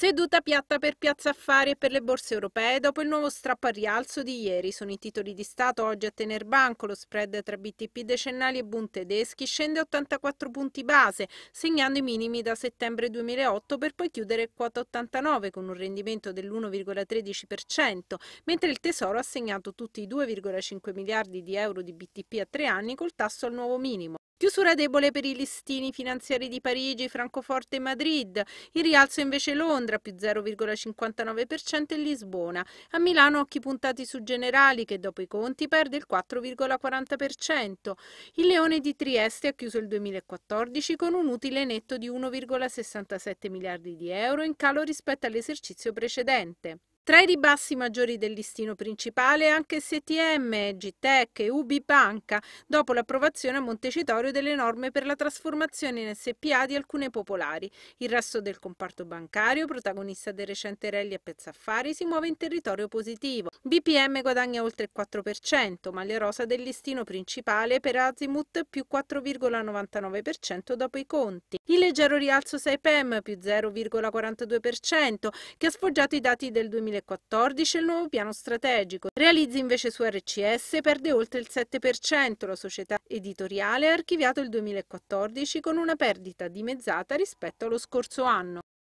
Seduta piatta per piazza affari e per le borse europee dopo il nuovo strappo a rialzo di ieri. Sono i titoli di Stato oggi a tener banco. Lo spread tra BTP decennali e Bund tedeschi scende 84 punti base, segnando i minimi da settembre 2008 per poi chiudere quota 89 con un rendimento dell'1,13%, mentre il Tesoro ha segnato tutti i 2,5 miliardi di euro di BTP a tre anni col tasso al nuovo minimo. Chiusura debole per i listini finanziari di Parigi, Francoforte e Madrid. Il rialzo invece Londra, più 0,59% e Lisbona. A Milano occhi puntati su Generali che dopo i conti perde il 4,40%. Il Leone di Trieste ha chiuso il 2014 con un utile netto di 1,67 miliardi di euro in calo rispetto all'esercizio precedente. Tra i ribassi maggiori del listino principale anche STM, GTEC e Ubi Banca, dopo l'approvazione a Montecitorio delle norme per la trasformazione in SPA di alcune popolari. Il resto del comparto bancario, protagonista del recente rally a Pezzaffari, si muove in territorio positivo. BPM guadagna oltre il 4%, maglia rosa del listino principale per Azimut più 4,99% dopo i conti. Il leggero rialzo 6 PM più 0,42% che ha sfoggiato i dati del 2020 2014 il nuovo piano strategico. Realizzi invece su RCS perde oltre il 7%, la società editoriale ha archiviato il 2014 con una perdita dimezzata rispetto allo scorso anno.